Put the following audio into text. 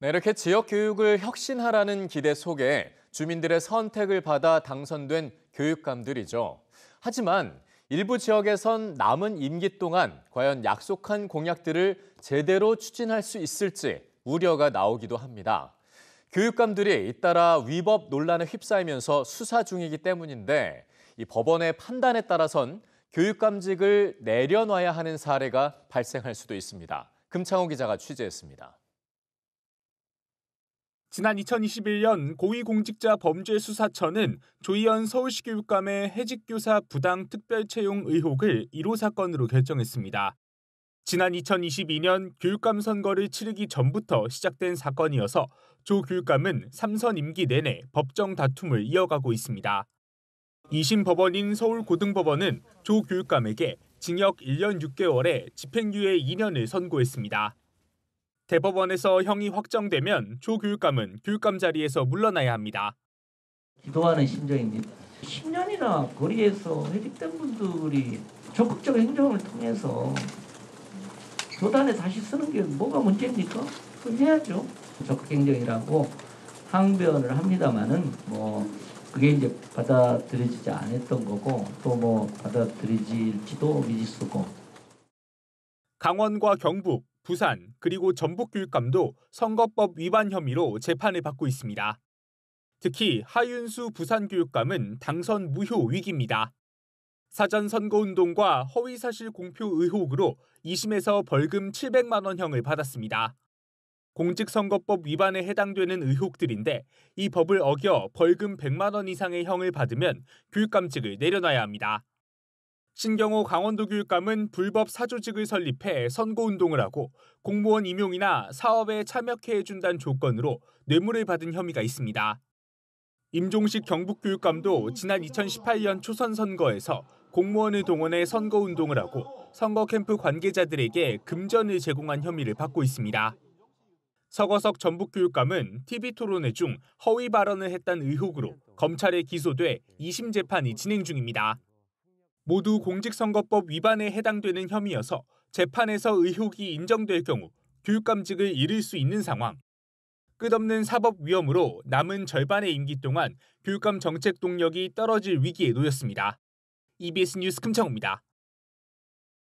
네, 이렇게 지역 교육을 혁신하라는 기대 속에 주민들의 선택을 받아 당선된 교육감들이죠. 하지만 일부 지역에선 남은 임기 동안 과연 약속한 공약들을 제대로 추진할 수 있을지 우려가 나오기도 합니다. 교육감들이 잇따라 위법 논란에 휩싸이면서 수사 중이기 때문인데 이 법원의 판단에 따라선 교육감직을 내려놔야 하는 사례가 발생할 수도 있습니다. 금창호 기자가 취재했습니다. 지난 2021년 고위공직자 범죄수사처는 조희연 서울시 교육감의 해직교사 부당 특별채용 의혹을 1호 사건으로 결정했습니다. 지난 2022년 교육감 선거를 치르기 전부터 시작된 사건이어서 조 교육감은 삼선 임기 내내 법정 다툼을 이어가고 있습니다. 2심 법원인 서울고등법원은 조 교육감에게 징역 1년 6개월에 집행유예 2년을 선고했습니다. 대법원에서 형이 확정되면 조 교육감은 교육감 자리에서 물러나야 합니다. 기도하는 심정입니다. 10년이나 거리에서 해직된 분들이 적극적 행정을 통해서 교단에 다시 쓰는 게 뭐가 문제입니까? 그 해야죠. 적극 행정이라고 항변을 합니다만은 뭐 그게 이제 받아들여지지 않았던 거고 또 뭐 받아들여질지도 미지수고. 강원과 경북 부산, 그리고 전북 교육감도 선거법 위반 혐의로 재판을 받고 있습니다. 특히 하윤수 부산 교육감은 당선 무효 위기입니다. 사전 선거운동과 허위사실 공표 의혹으로 2심에서 벌금 700만 원형을 받았습니다. 공직선거법 위반에 해당되는 의혹들인데 이 법을 어겨 벌금 100만 원 이상의 형을 받으면 교육감직을 내려놔야 합니다. 신경호 강원도 교육감은 불법 사조직을 설립해 선거운동을 하고 공무원 임용이나 사업에 참여케 해준다는 조건으로 뇌물을 받은 혐의가 있습니다. 임종식 경북교육감도 지난 2018년 초선 선거에서 공무원을 동원해 선거운동을 하고 선거 캠프 관계자들에게 금전을 제공한 혐의를 받고 있습니다. 서거석 전북교육감은 TV 토론회 중 허위 발언을 했다는 의혹으로 검찰에 기소돼 2심 재판이 진행 중입니다. 모두 공직선거법 위반에 해당되는 혐의여서 재판에서 의혹이 인정될 경우 교육감직을 잃을 수 있는 상황. 끝없는 사법 위험으로 남은 절반의 임기 동안 교육감 정책 동력이 떨어질 위기에 놓였습니다. EBS 뉴스 금창호입니다.